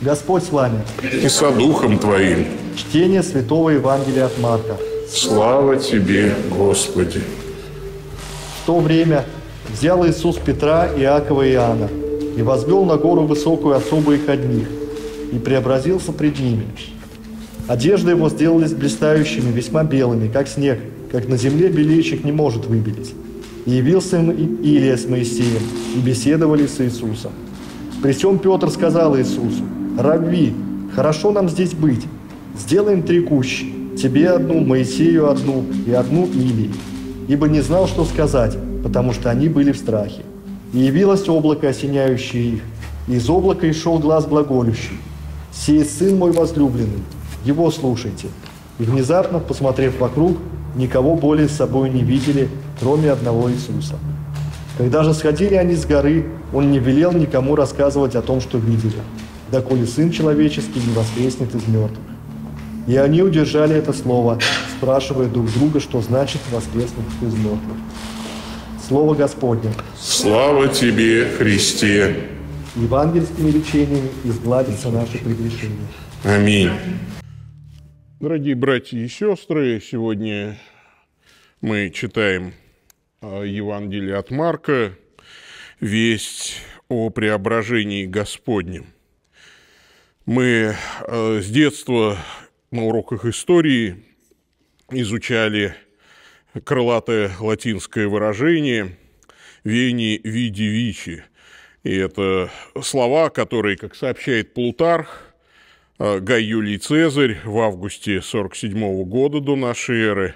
Господь с вами. И со Духом Твоим. Чтение Святого Евангелия от Марка. Слава Тебе, Господи. В то время взял Иисус Петра, Иакова и Иоанна и возвел на гору высокую особу их одних, и преобразился пред ними. Одежды его сделались блистающими, весьма белыми, как снег, как на земле белейщик не может выбелить. И явился им Илия с Моисеем, и беседовали с Иисусом. При всем Петр сказал Иисусу, Равви, хорошо нам здесь быть. Сделаем три кущи. Тебе одну, Моисею одну и одну Илии. Ибо не знал, что сказать, потому что они были в страхе. И явилось облако, осеняющее их. И из облака и шел глаз глаголющий. «Сей сын мой возлюбленный, его слушайте». И внезапно, посмотрев вокруг, никого более с собой не видели, кроме одного Иисуса. Когда же сходили они с горы, он не велел никому рассказывать о том, что видели доколе Сын Человеческий не воскреснет из мертвых. И они удержали это слово, спрашивая друг друга, что значит воскреснуть из мертвых. Слово Господне. Слава Тебе, Христе! Евангельскими речениями изгладится наше прегрешение. Аминь. Дорогие братья и сестры, сегодня мы читаем Евангелие от Марка, весть о преображении Господнем. Мы э, с детства на уроках истории изучали крылатое латинское выражение «вени види вичи». И это слова, которые, как сообщает Плутарх, э, Гай Юлий Цезарь в августе 47 года до нашей эры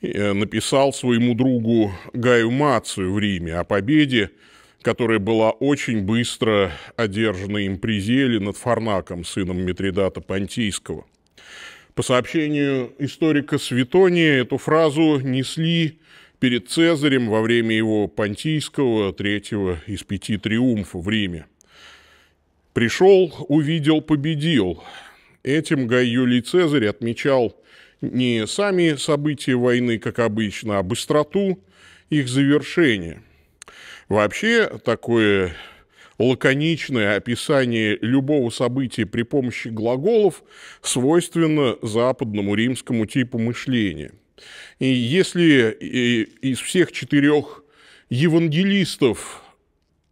э, написал своему другу Гаю Мацию в Риме о победе которая была очень быстро одержана им при Зеле над Фарнаком, сыном Митридата Понтийского. По сообщению историка Светония, эту фразу несли перед Цезарем во время его понтийского третьего из пяти триумфов в Риме. «Пришел, увидел, победил». Этим Гай Юлий Цезарь отмечал не сами события войны, как обычно, а быстроту их завершения – Вообще такое лаконичное описание любого события при помощи глаголов свойственно западному римскому типу мышления. И если э, из всех четырех евангелистов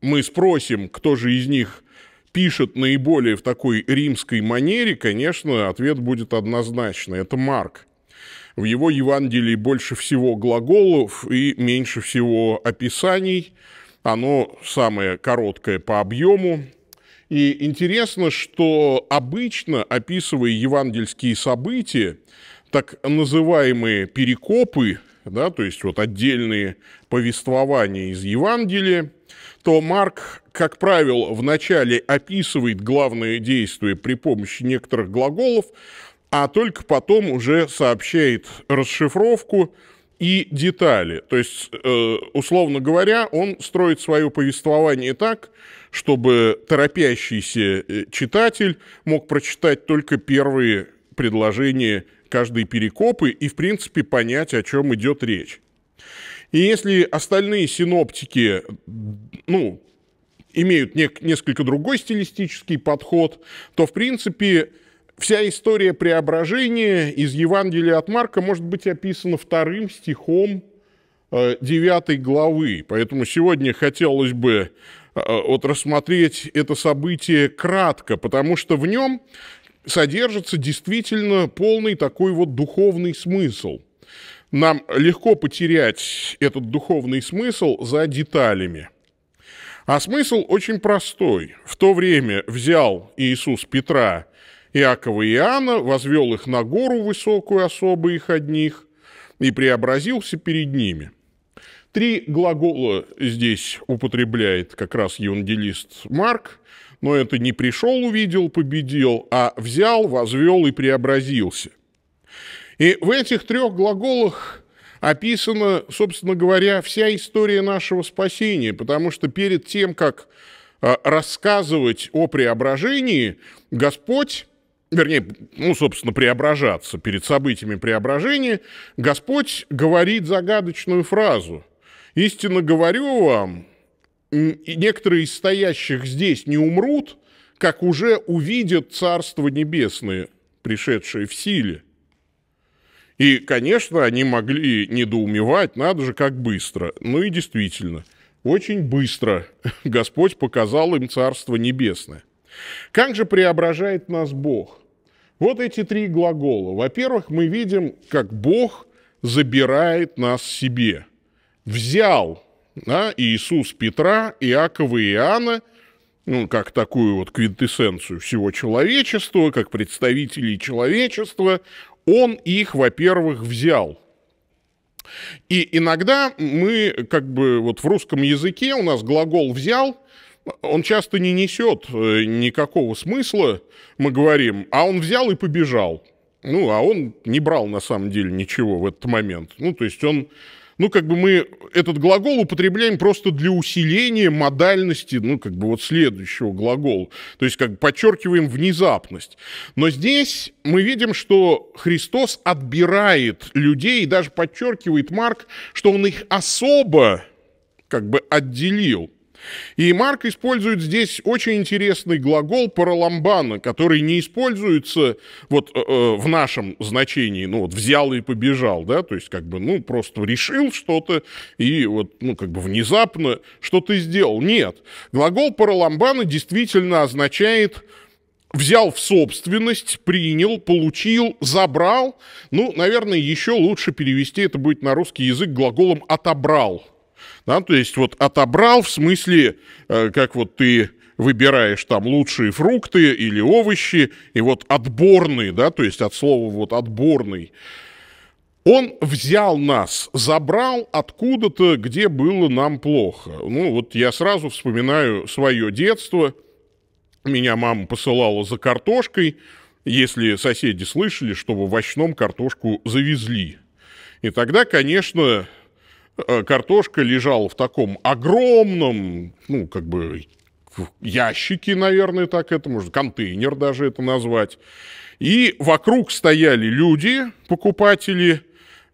мы спросим, кто же из них пишет наиболее в такой римской манере, конечно, ответ будет однозначный. Это Марк. В его Евангелии больше всего глаголов и меньше всего описаний – оно самое короткое по объему. И интересно, что обычно, описывая евангельские события, так называемые перекопы, да, то есть вот отдельные повествования из Евангелия, то Марк, как правило, вначале описывает главное действие при помощи некоторых глаголов, а только потом уже сообщает расшифровку, и детали. То есть, э, условно говоря, он строит свое повествование так, чтобы торопящийся э, читатель мог прочитать только первые предложения каждой перекопы и, в принципе, понять, о чем идет речь. И если остальные синоптики, ну, имеют нек- несколько другой стилистический подход, то, в принципе, Вся история преображения из Евангелия от Марка может быть описана вторым стихом 9 э, главы. Поэтому сегодня хотелось бы э, вот рассмотреть это событие кратко, потому что в нем содержится действительно полный такой вот духовный смысл. Нам легко потерять этот духовный смысл за деталями. А смысл очень простой. В то время взял Иисус Петра Иакова и Иоанна, возвел их на гору высокую особо их одних и преобразился перед ними. Три глагола здесь употребляет как раз евангелист Марк, но это не пришел, увидел, победил, а взял, возвел и преобразился. И в этих трех глаголах описана, собственно говоря, вся история нашего спасения, потому что перед тем, как а, рассказывать о преображении, Господь вернее, ну, собственно, преображаться, перед событиями преображения, Господь говорит загадочную фразу. «Истинно говорю вам, некоторые из стоящих здесь не умрут, как уже увидят Царство Небесное, пришедшее в силе». И, конечно, они могли недоумевать, надо же, как быстро. Ну и действительно, очень быстро Господь показал им Царство Небесное. Как же преображает нас Бог – вот эти три глагола. Во-первых, мы видим, как Бог забирает нас себе. Взял да, Иисус Петра, Иакова и Иоанна, ну, как такую вот квинтэссенцию всего человечества, как представителей человечества, он их, во-первых, взял – и иногда мы, как бы, вот в русском языке у нас глагол «взял» он часто не несет э, никакого смысла, мы говорим, а он взял и побежал. Ну, а он не брал на самом деле ничего в этот момент. Ну, то есть он, ну, как бы мы этот глагол употребляем просто для усиления модальности, ну, как бы вот следующего глагола. То есть как бы подчеркиваем внезапность. Но здесь мы видим, что Христос отбирает людей, и даже подчеркивает Марк, что он их особо как бы отделил. И Марк использует здесь очень интересный глагол параламбана, который не используется вот э, э, в нашем значении, ну вот взял и побежал, да, то есть как бы, ну, просто решил что-то и вот, ну, как бы внезапно что-то сделал. Нет, глагол параламбана действительно означает взял в собственность, принял, получил, забрал. Ну, наверное, еще лучше перевести это будет на русский язык глаголом «отобрал». Да? То есть вот отобрал в смысле, э, как вот ты выбираешь там лучшие фрукты или овощи, и вот отборный, да, то есть от слова вот отборный, он взял нас, забрал откуда-то, где было нам плохо. Ну вот я сразу вспоминаю свое детство. Меня мама посылала за картошкой, если соседи слышали, что в овощном картошку завезли. И тогда, конечно, Э, картошка лежала в таком огромном, ну, как бы, ящике, наверное, так это можно, контейнер даже это назвать. И вокруг стояли люди, покупатели,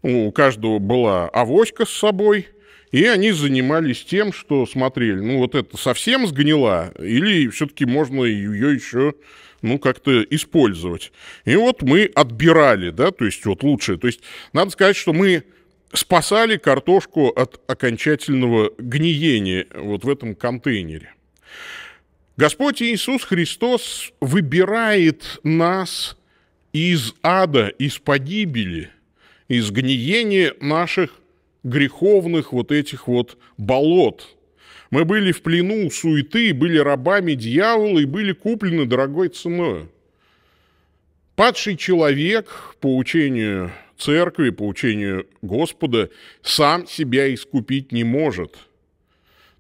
у каждого была авоська с собой, и они занимались тем, что смотрели, ну, вот это совсем сгнила, или все-таки можно ее еще ну, как-то использовать. И вот мы отбирали, да, то есть вот лучшее. То есть надо сказать, что мы спасали картошку от окончательного гниения вот в этом контейнере. Господь Иисус Христос выбирает нас из ада, из погибели, из гниения наших греховных вот этих вот болот. Мы были в плену суеты, были рабами дьявола и были куплены дорогой ценой. Падший человек, по учению церкви, по учению Господа, сам себя искупить не может.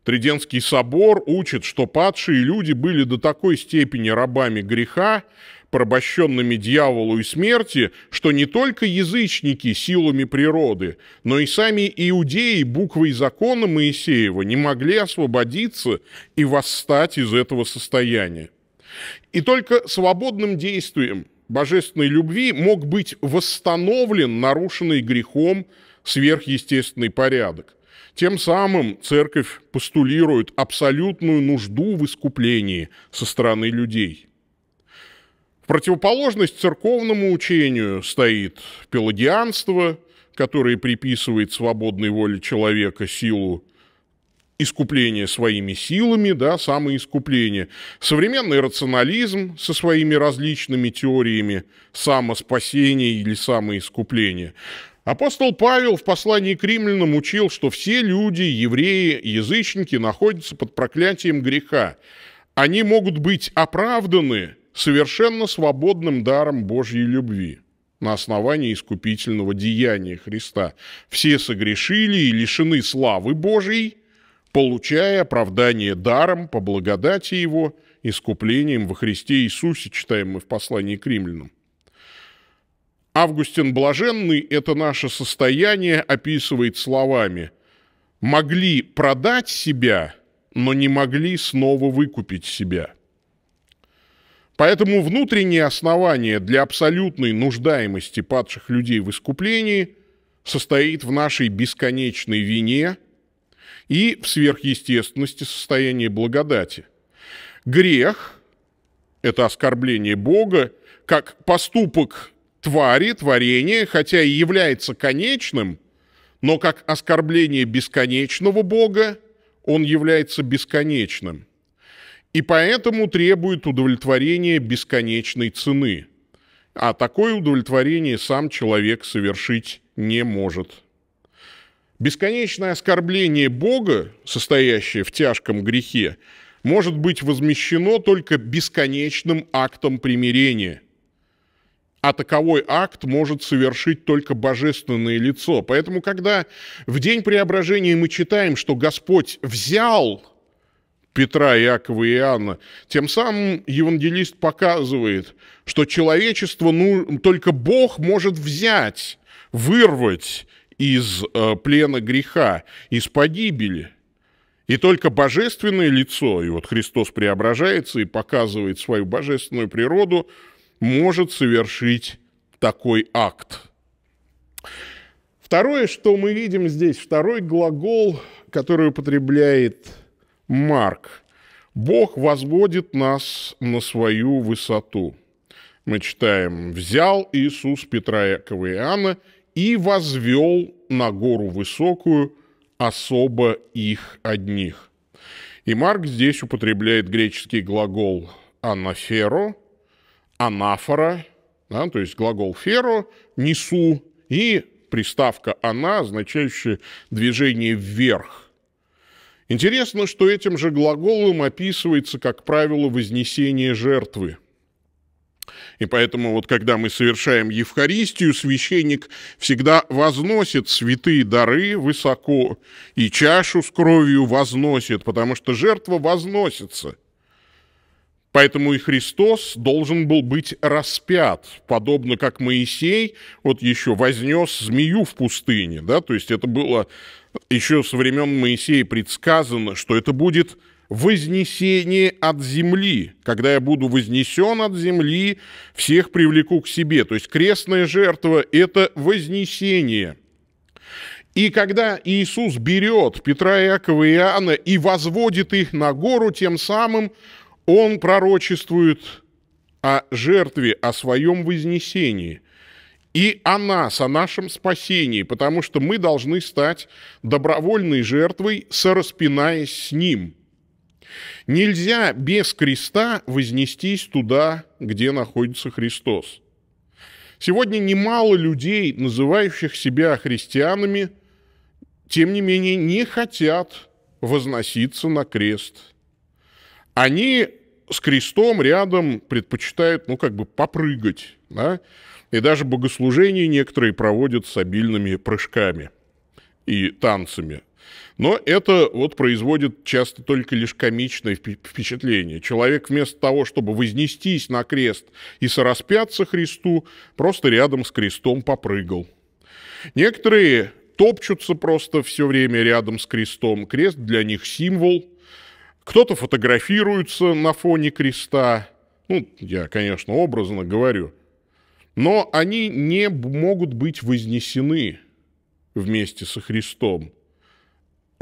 Триденский собор учит, что падшие люди были до такой степени рабами греха, порабощенными дьяволу и смерти, что не только язычники силами природы, но и сами иудеи буквой закона Моисеева не могли освободиться и восстать из этого состояния. И только свободным действием – божественной любви мог быть восстановлен нарушенный грехом сверхъестественный порядок. Тем самым церковь постулирует абсолютную нужду в искуплении со стороны людей. В противоположность церковному учению стоит пелагианство, которое приписывает свободной воле человека силу искупление своими силами, да, самоискупление. Современный рационализм со своими различными теориями самоспасения или самоискупления. Апостол Павел в послании к римлянам учил, что все люди, евреи, язычники находятся под проклятием греха. Они могут быть оправданы совершенно свободным даром Божьей любви на основании искупительного деяния Христа. Все согрешили и лишены славы Божьей – получая оправдание даром по благодати его, искуплением во Христе Иисусе, читаем мы в послании к римлянам. Августин Блаженный это наше состояние описывает словами «могли продать себя, но не могли снова выкупить себя». Поэтому внутреннее основание для абсолютной нуждаемости падших людей в искуплении состоит в нашей бесконечной вине – и в сверхъестественности состояние благодати. Грех – это оскорбление Бога, как поступок твари, творения, хотя и является конечным, но как оскорбление бесконечного Бога он является бесконечным. И поэтому требует удовлетворения бесконечной цены. А такое удовлетворение сам человек совершить не может. Бесконечное оскорбление Бога, состоящее в тяжком грехе, может быть возмещено только бесконечным актом примирения. А таковой акт может совершить только божественное лицо. Поэтому, когда в день преображения мы читаем, что Господь взял Петра, Иакова и Иоанна, тем самым евангелист показывает, что человечество, ну, только Бог может взять, вырвать из э, плена греха, из погибели. И только божественное лицо, и вот Христос преображается и показывает свою божественную природу, может совершить такой акт. Второе, что мы видим здесь, второй глагол, который употребляет Марк. Бог возводит нас на свою высоту. Мы читаем «Взял Иисус Петра, Якова и Иоанна и возвел на гору высокую особо их одних. И Марк здесь употребляет греческий глагол анаферо, анафора, да, то есть глагол феро, несу, и приставка «она», означающая движение вверх. Интересно, что этим же глаголом описывается, как правило, вознесение жертвы – и поэтому вот когда мы совершаем Евхаристию, священник всегда возносит святые дары высоко и чашу с кровью возносит, потому что жертва возносится. Поэтому и Христос должен был быть распят, подобно как Моисей вот еще вознес змею в пустыне, да, то есть это было еще со времен Моисея предсказано, что это будет вознесение от земли. Когда я буду вознесен от земли, всех привлеку к себе. То есть крестная жертва – это вознесение. И когда Иисус берет Петра, Иакова и Иоанна и возводит их на гору, тем самым он пророчествует о жертве, о своем вознесении – и о нас, о нашем спасении, потому что мы должны стать добровольной жертвой, сораспинаясь с Ним – Нельзя без креста вознестись туда, где находится Христос. Сегодня немало людей, называющих себя христианами, тем не менее не хотят возноситься на крест. Они с крестом рядом предпочитают, ну, как бы попрыгать, да? И даже богослужения некоторые проводят с обильными прыжками и танцами но это вот производит часто только лишь комичное впечатление. Человек вместо того, чтобы вознестись на крест и сораспяться Христу, просто рядом с крестом попрыгал. Некоторые топчутся просто все время рядом с крестом. Крест для них символ. Кто-то фотографируется на фоне креста. Ну, я, конечно, образно говорю. Но они не могут быть вознесены вместе со Христом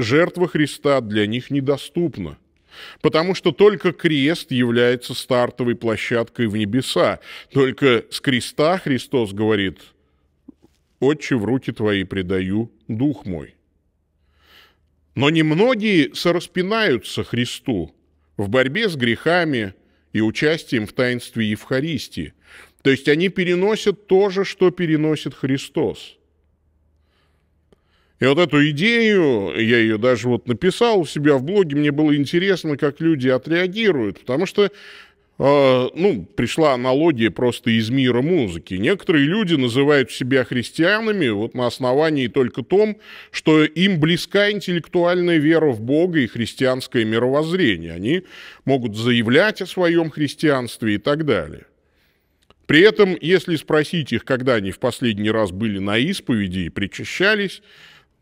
жертва Христа для них недоступна, потому что только крест является стартовой площадкой в небеса. Только с креста Христос говорит, «Отче, в руки твои предаю дух мой». Но немногие сораспинаются Христу в борьбе с грехами и участием в таинстве Евхаристии. То есть они переносят то же, что переносит Христос – и вот эту идею, я ее даже вот написал у себя в блоге, мне было интересно, как люди отреагируют, потому что э, ну, пришла аналогия просто из мира музыки. Некоторые люди называют себя христианами вот на основании только том, что им близка интеллектуальная вера в Бога и христианское мировоззрение. Они могут заявлять о своем христианстве и так далее. При этом, если спросить их, когда они в последний раз были на исповеди и причащались,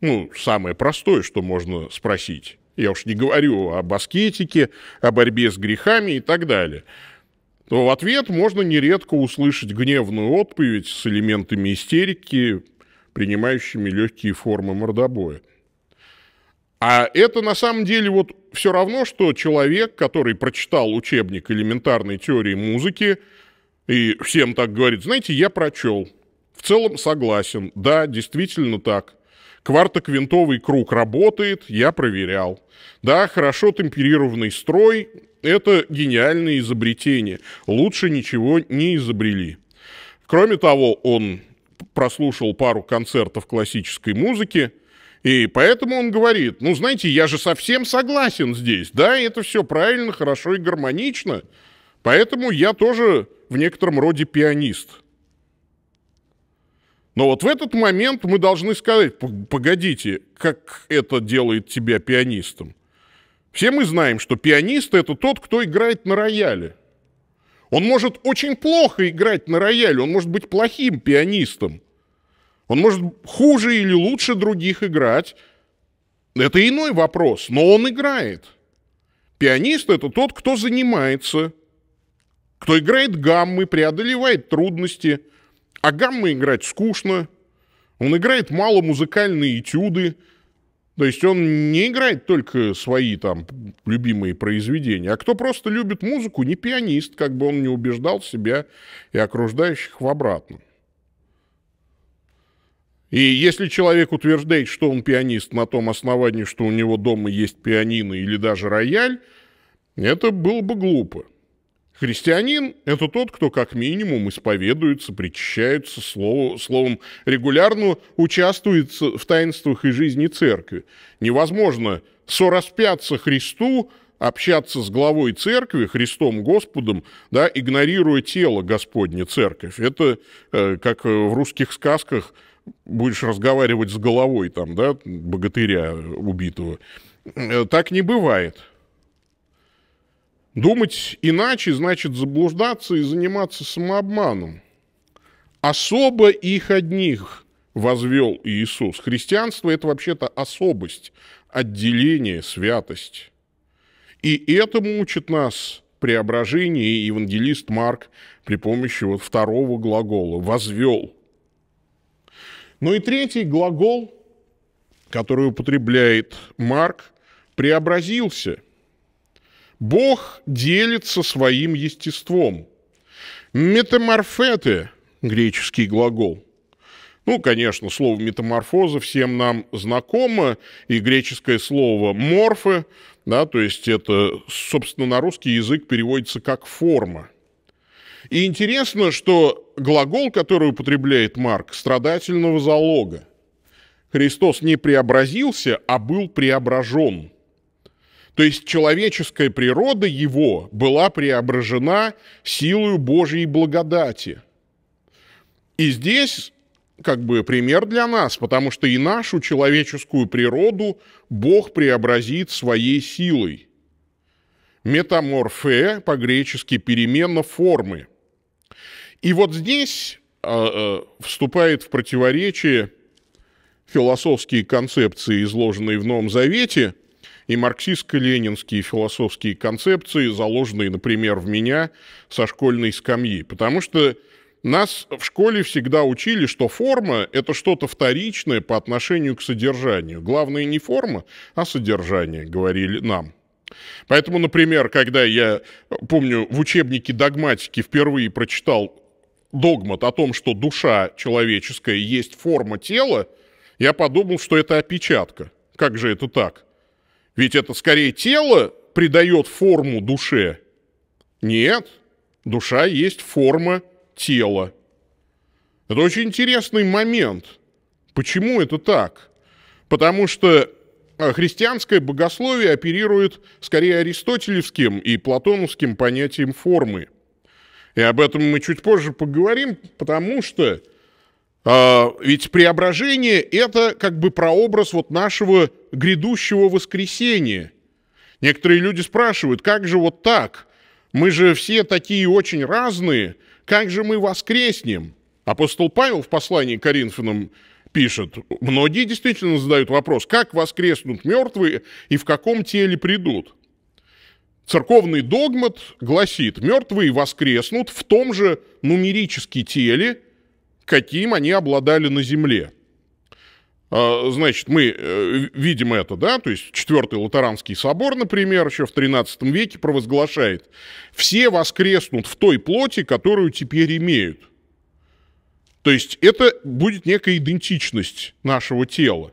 ну, самое простое, что можно спросить. Я уж не говорю о аскетике, о борьбе с грехами и так далее. То в ответ можно нередко услышать гневную отповедь с элементами истерики, принимающими легкие формы мордобоя. А это на самом деле вот все равно, что человек, который прочитал учебник элементарной теории музыки и всем так говорит, знаете, я прочел, в целом согласен, да, действительно так. Квартоквинтовый круг работает, я проверял. Да, хорошо темперированный строй – это гениальное изобретение. Лучше ничего не изобрели. Кроме того, он прослушал пару концертов классической музыки, и поэтому он говорит, ну, знаете, я же совсем согласен здесь, да, это все правильно, хорошо и гармонично, поэтому я тоже в некотором роде пианист – но вот в этот момент мы должны сказать, погодите, как это делает тебя пианистом? Все мы знаем, что пианист это тот, кто играет на рояле. Он может очень плохо играть на рояле, он может быть плохим пианистом. Он может хуже или лучше других играть. Это иной вопрос, но он играет. Пианист – это тот, кто занимается, кто играет гаммы, преодолевает трудности – а гамма играть скучно. Он играет мало музыкальные этюды. То есть он не играет только свои там любимые произведения. А кто просто любит музыку, не пианист, как бы он не убеждал себя и окружающих в обратном. И если человек утверждает, что он пианист на том основании, что у него дома есть пианино или даже рояль, это было бы глупо. Христианин – это тот, кто как минимум исповедуется, причащается слову, словом, регулярно участвует в таинствах и жизни церкви. Невозможно сораспяться Христу, общаться с главой церкви, Христом Господом, да, игнорируя тело Господне церковь. Это э, как в русских сказках будешь разговаривать с головой там, да, богатыря убитого. Э, так не бывает. Думать иначе значит заблуждаться и заниматься самообманом. Особо их одних возвел Иисус. Христианство – это вообще-то особость, отделение, святость. И этому учит нас преображение евангелист Марк при помощи вот второго глагола «возвел». Ну и третий глагол, который употребляет Марк, «преобразился». Бог делится своим естеством. Метаморфеты – греческий глагол. Ну, конечно, слово метаморфоза всем нам знакомо, и греческое слово «морфы», да, то есть это, собственно, на русский язык переводится как «форма». И интересно, что глагол, который употребляет Марк, страдательного залога. Христос не преобразился, а был преображен – то есть человеческая природа его была преображена силою Божьей благодати. И здесь как бы пример для нас, потому что и нашу человеческую природу Бог преобразит своей силой. Метаморфе, по-гречески перемена формы. И вот здесь э, вступает в противоречие философские концепции, изложенные в Новом Завете – и марксистско-ленинские философские концепции, заложенные, например, в меня со школьной скамьи. Потому что нас в школе всегда учили, что форма – это что-то вторичное по отношению к содержанию. Главное не форма, а содержание, говорили нам. Поэтому, например, когда я, помню, в учебнике догматики впервые прочитал догмат о том, что душа человеческая есть форма тела, я подумал, что это опечатка. Как же это так? Ведь это скорее тело придает форму душе. Нет, душа есть форма тела. Это очень интересный момент. Почему это так? Потому что э, христианское богословие оперирует скорее аристотелевским и платоновским понятием формы. И об этом мы чуть позже поговорим, потому что а, ведь преображение это как бы прообраз вот нашего грядущего воскресения. Некоторые люди спрашивают, как же вот так? Мы же все такие очень разные, как же мы воскреснем? Апостол Павел в послании к Коринфянам пишет, многие действительно задают вопрос, как воскреснут мертвые и в каком теле придут? Церковный догмат гласит, мертвые воскреснут в том же нумерически теле, каким они обладали на Земле. А, значит, мы э, видим это, да, то есть Четвертый Латеранский собор, например, еще в XIII веке провозглашает, все воскреснут в той плоти, которую теперь имеют. То есть это будет некая идентичность нашего тела.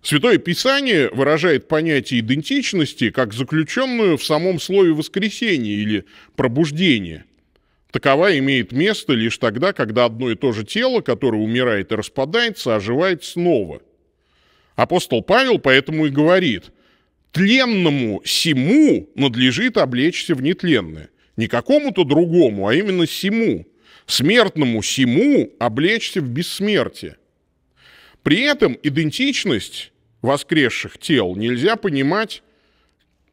Святое Писание выражает понятие идентичности как заключенную в самом слове воскресения или пробуждения – Такова имеет место лишь тогда, когда одно и то же тело, которое умирает и распадается, оживает снова. Апостол Павел поэтому и говорит, тленному сему надлежит облечься в нетленное. Не какому-то другому, а именно сему. Смертному сему облечься в бессмертие. При этом идентичность воскресших тел нельзя понимать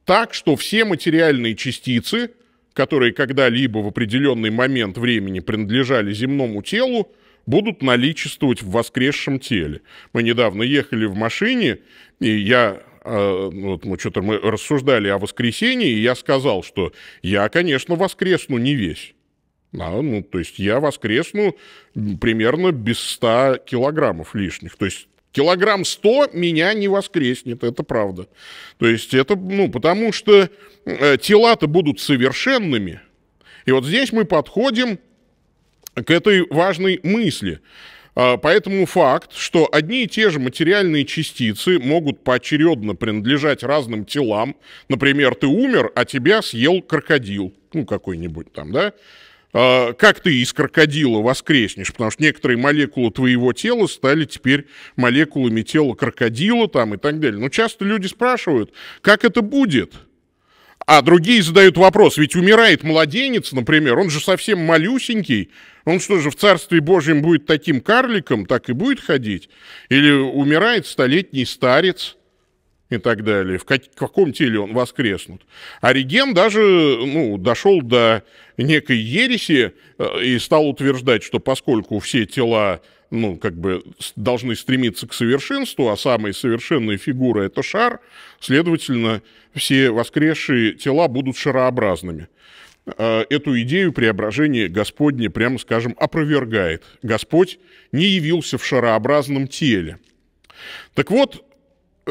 так, что все материальные частицы – которые когда-либо в определенный момент времени принадлежали земному телу, будут наличествовать в воскресшем теле. Мы недавно ехали в машине, и я э, вот мы что-то мы рассуждали о воскресении, и я сказал, что я, конечно, воскресну не весь. Да, ну, то есть я воскресну примерно без 100 килограммов лишних. То есть Килограмм 100 меня не воскреснет, это правда. То есть это, ну, потому что э, тела-то будут совершенными. И вот здесь мы подходим к этой важной мысли. А, поэтому факт, что одни и те же материальные частицы могут поочередно принадлежать разным телам. Например, ты умер, а тебя съел крокодил, ну какой-нибудь там, да? А, как ты из крокодила воскреснешь, потому что некоторые молекулы твоего тела стали теперь молекулами тела крокодила там и так далее. Но часто люди спрашивают, как это будет? А другие задают вопрос, ведь умирает младенец, например, он же совсем малюсенький, он что же в Царстве Божьем будет таким карликом, так и будет ходить? Или умирает столетний старец – и так далее, в, как, в каком теле он воскреснут. Ориген даже ну, дошел до некой ереси э, и стал утверждать, что поскольку все тела ну, как бы должны стремиться к совершенству, а самая совершенная фигура – это шар, следовательно, все воскресшие тела будут шарообразными э, эту идею преображения Господне, прямо скажем, опровергает. Господь не явился в шарообразном теле. Так вот,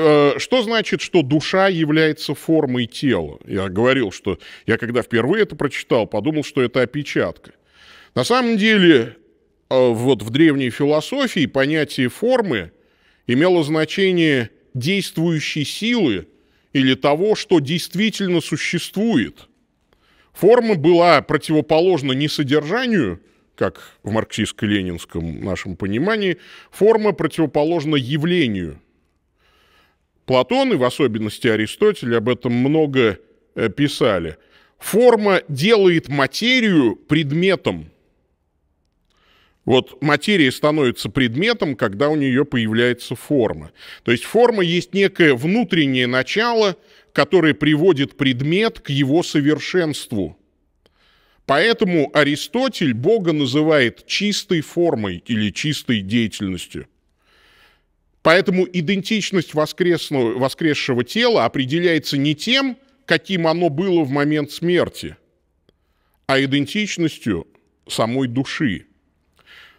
Э, что значит, что душа является формой тела? Я говорил, что я когда впервые это прочитал, подумал, что это опечатка. На самом деле, э, вот в древней философии понятие формы имело значение действующей силы или того, что действительно существует. Форма была противоположна не содержанию, как в марксистско-ленинском нашем понимании, форма противоположна явлению – Платон и в особенности Аристотель об этом много э, писали. Форма делает материю предметом. Вот материя становится предметом, когда у нее появляется форма. То есть форма есть некое внутреннее начало, которое приводит предмет к его совершенству. Поэтому Аристотель Бога называет чистой формой или чистой деятельностью. Поэтому идентичность воскресного, воскресшего тела определяется не тем, каким оно было в момент смерти, а идентичностью самой души.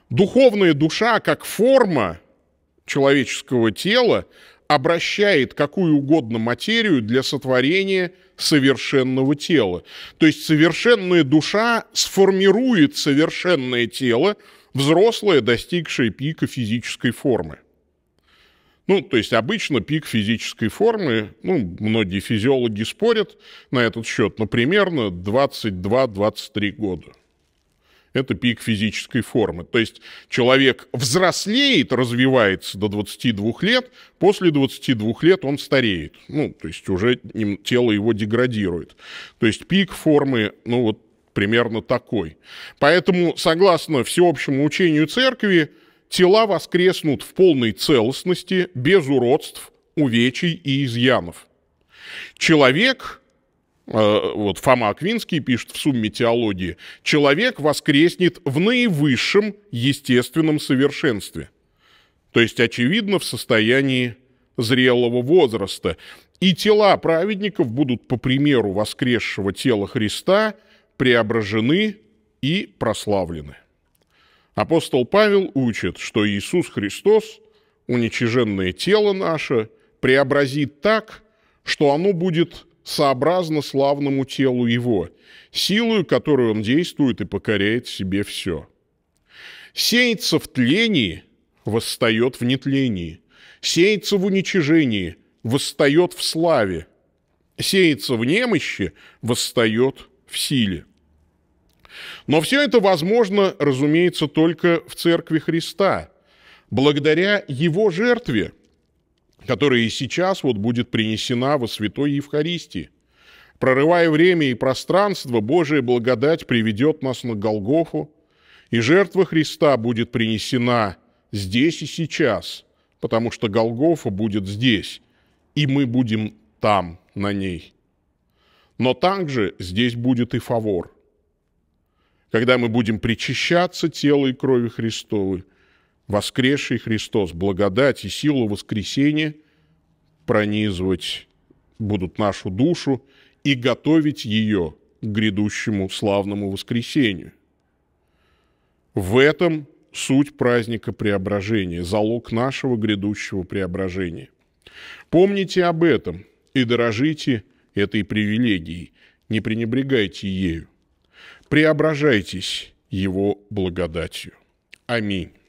Духовная душа как форма человеческого тела обращает какую угодно материю для сотворения совершенного тела. То есть совершенная душа сформирует совершенное тело, взрослое, достигшее пика физической формы. Ну, то есть обычно пик физической формы, ну, многие физиологи спорят на этот счет, но примерно 22-23 года. Это пик физической формы. То есть человек взрослеет, развивается до 22 лет, после 22 лет он стареет. Ну, то есть уже тело его деградирует. То есть пик формы, ну вот примерно такой. Поэтому, согласно всеобщему учению церкви, тела воскреснут в полной целостности, без уродств, увечий и изъянов. Человек, э, вот Фома Аквинский пишет в «Сумме теологии», человек воскреснет в наивысшем естественном совершенстве, то есть, очевидно, в состоянии зрелого возраста. И тела праведников будут, по примеру воскресшего тела Христа, преображены и прославлены. Апостол Павел учит, что Иисус Христос, уничиженное тело наше, преобразит так, что оно будет сообразно славному телу Его, силою, которую Он действует и покоряет себе все. Сеется в тлении, восстает в нетлении. Сеется в уничижении, восстает в славе. Сеется в немощи, восстает в силе. Но все это возможно, разумеется, только в Церкви Христа, благодаря Его жертве, которая и сейчас вот будет принесена во Святой Евхаристии. Прорывая время и пространство, Божия благодать приведет нас на Голгофу, и жертва Христа будет принесена здесь и сейчас, потому что Голгофа будет здесь, и мы будем там, на ней. Но также здесь будет и фавор когда мы будем причащаться тело и крови Христовой, воскресший Христос, благодать и силу воскресения пронизывать будут нашу душу и готовить ее к грядущему славному воскресению. В этом суть праздника преображения, залог нашего грядущего преображения. Помните об этом и дорожите этой привилегией, не пренебрегайте ею преображайтесь Его благодатью. Аминь.